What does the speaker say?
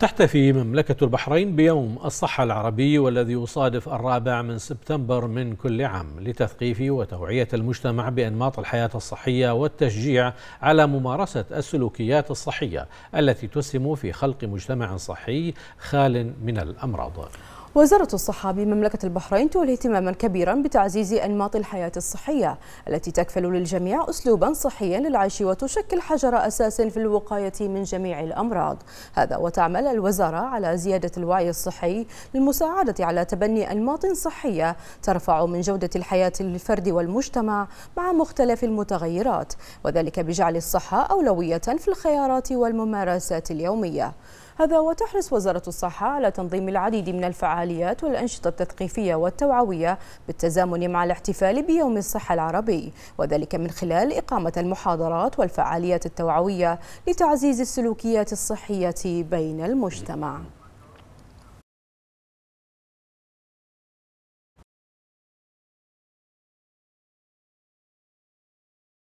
تحتفي مملكة البحرين بيوم الصحة العربي والذي يصادف الرابع من سبتمبر من كل عام لتثقيف وتوعية المجتمع بأنماط الحياة الصحية والتشجيع على ممارسة السلوكيات الصحية التي تسهم في خلق مجتمع صحي خال من الأمراض وزارة الصحة بمملكة البحرين تولي اهتماما كبيرا بتعزيز أنماط الحياة الصحية التي تكفل للجميع أسلوبا صحيا للعيش وتشكل حجر أساس في الوقاية من جميع الأمراض هذا وتعمل الوزارة على زيادة الوعي الصحي للمساعدة على تبني أنماط صحية ترفع من جودة الحياة للفرد والمجتمع مع مختلف المتغيرات وذلك بجعل الصحة أولوية في الخيارات والممارسات اليومية هذا وتحرص وزارة الصحة على تنظيم العديد من الفعاليات والأنشطة التثقيفية والتوعوية بالتزامن مع الاحتفال بيوم الصحة العربي وذلك من خلال إقامة المحاضرات والفعاليات التوعوية لتعزيز السلوكيات الصحية بين المجتمع